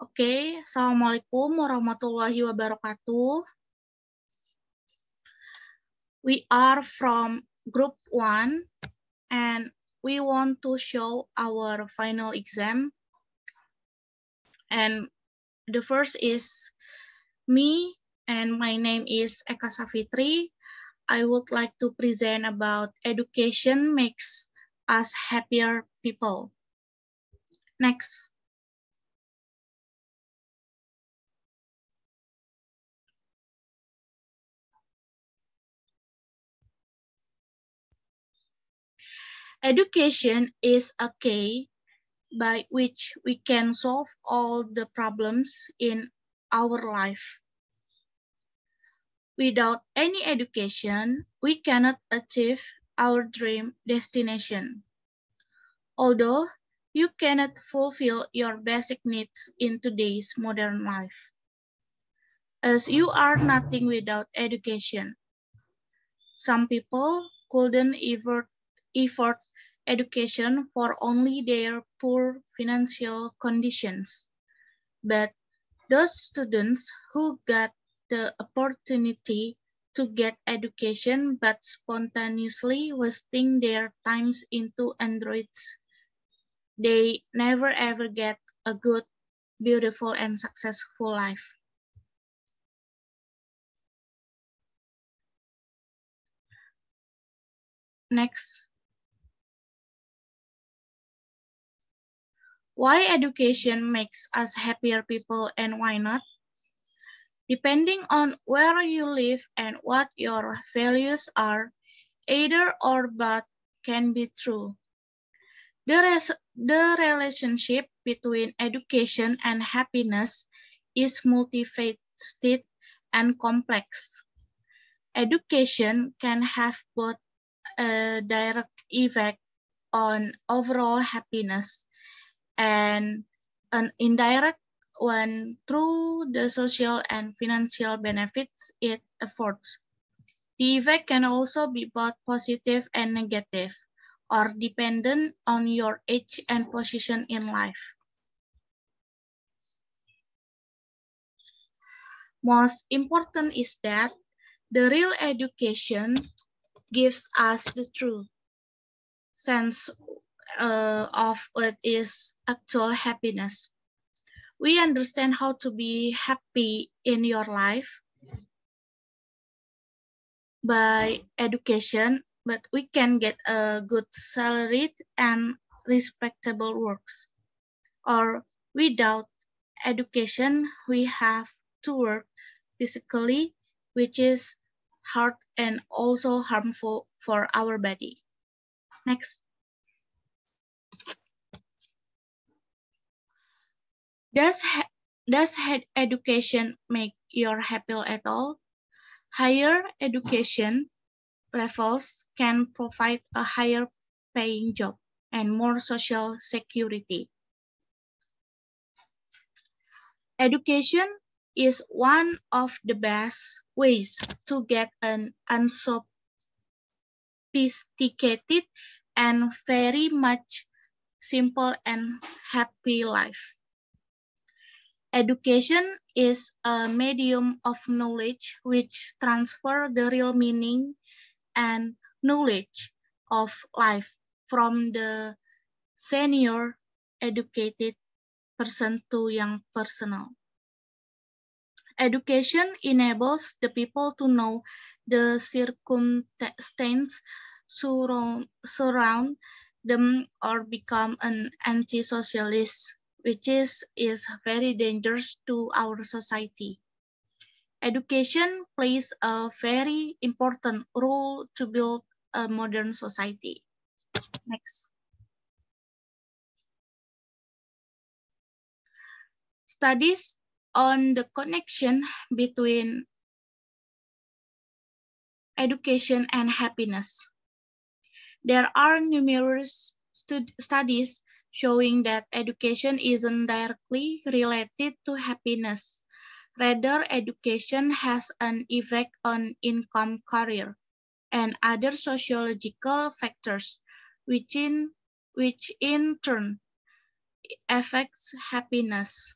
Oke, okay. Assalamualaikum warahmatullahi wabarakatuh. We are from group 1 and we want to show our final exam. And the first is me and my name is Eka Savitri. I would like to present about education makes us happier people. Next. Education is a key by which we can solve all the problems in our life. Without any education, we cannot achieve our dream destination. Although you cannot fulfill your basic needs in today's modern life, as you are nothing without education. Some people couldn't ever afford education for only their poor financial conditions. But those students who got the opportunity to get education but spontaneously wasting their times into androids, they never ever get a good, beautiful, and successful life. Next, Why education makes us happier people and why not? Depending on where you live and what your values are, either or both can be true. The, res the relationship between education and happiness is multifaceted and complex. Education can have both a direct effect on overall happiness and an indirect one through the social and financial benefits it affords. The effect can also be both positive and negative, or dependent on your age and position in life. Most important is that the real education gives us the truth, sense uh, of what is actual happiness. We understand how to be happy in your life by education, but we can get a good salary and respectable works. Or without education, we have to work physically, which is hard and also harmful for our body. Next. Does, does education make you happy at all? Higher education levels can provide a higher paying job and more social security. Education is one of the best ways to get an unsophisticated and very much simple and happy life. Education is a medium of knowledge which transfer the real meaning and knowledge of life from the senior educated person to young personal. Education enables the people to know the circumstances surround, surround them or become an anti-socialist which is, is very dangerous to our society. Education plays a very important role to build a modern society. Next. Studies on the connection between education and happiness. There are numerous stud studies showing that education isn't directly related to happiness. Rather, education has an effect on income, career, and other sociological factors, which in, which in turn affects happiness.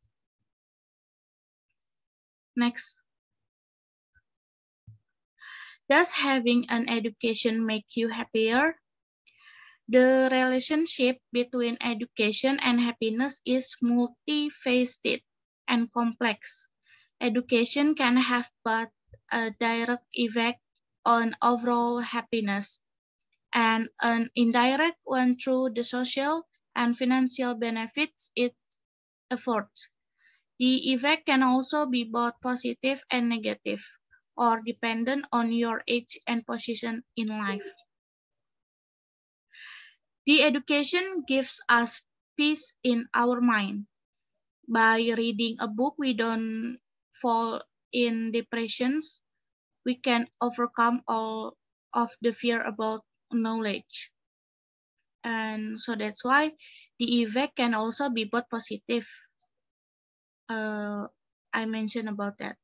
Next. Does having an education make you happier? The relationship between education and happiness is multifaceted and complex. Education can have but a direct effect on overall happiness and an indirect one through the social and financial benefits it affords. The effect can also be both positive and negative or dependent on your age and position in life. The education gives us peace in our mind. By reading a book, we don't fall in depressions. We can overcome all of the fear about knowledge. And so that's why the effect can also be both positive. Uh, I mentioned about that.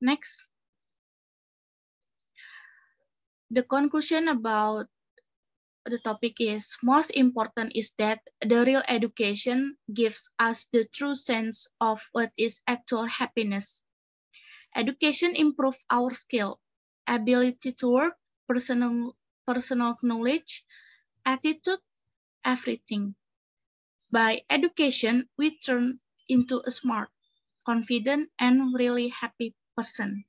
Next the conclusion about the topic is most important is that the real education gives us the true sense of what is actual happiness. Education improves our skill, ability to work, personal, personal knowledge, attitude, everything. By education, we turn into a smart, confident, and really happy person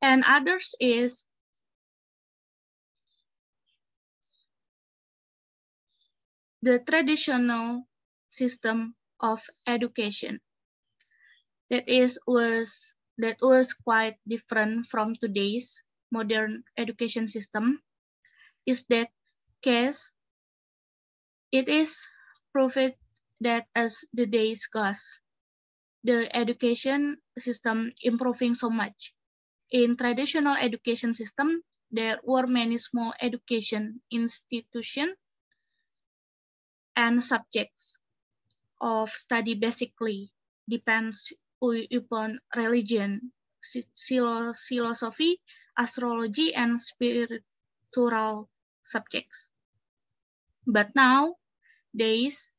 and others is the traditional system of education that is was that was quite different from today's modern education system is that case it is proved that as the days goes the education system improving so much in traditional education system, there were many small education institutions and subjects of study basically depends upon religion, philosophy, astrology, and spiritual subjects. But now, days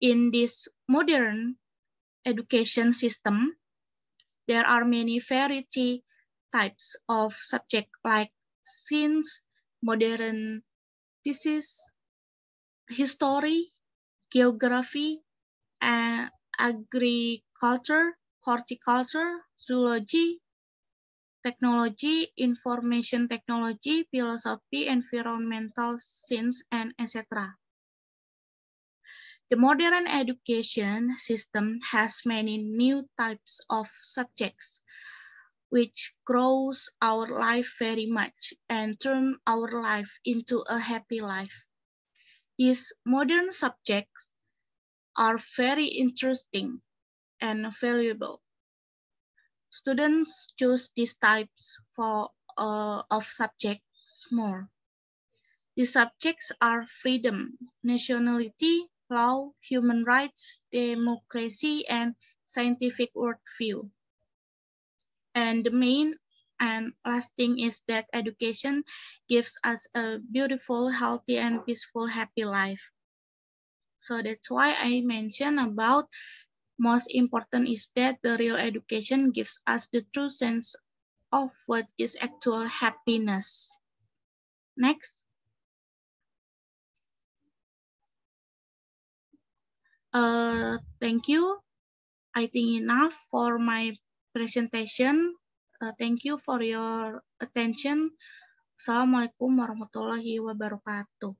in this modern education system, there are many variety types of subject like science, modern pieces, history, geography, and agriculture, horticulture, zoology, technology, information technology, philosophy, environmental science, and etc. The modern education system has many new types of subjects which grows our life very much and turn our life into a happy life. These modern subjects are very interesting and valuable. Students choose these types for, uh, of subjects more. These subjects are freedom, nationality, law, human rights, democracy, and scientific worldview. And the main and um, last thing is that education gives us a beautiful, healthy, and peaceful, happy life. So that's why I mentioned about most important is that the real education gives us the true sense of what is actual happiness. Next. Uh, thank you. I think enough for my presentation. Uh, thank you for your attention. Assalamualaikum warahmatullahi wabarakatuh.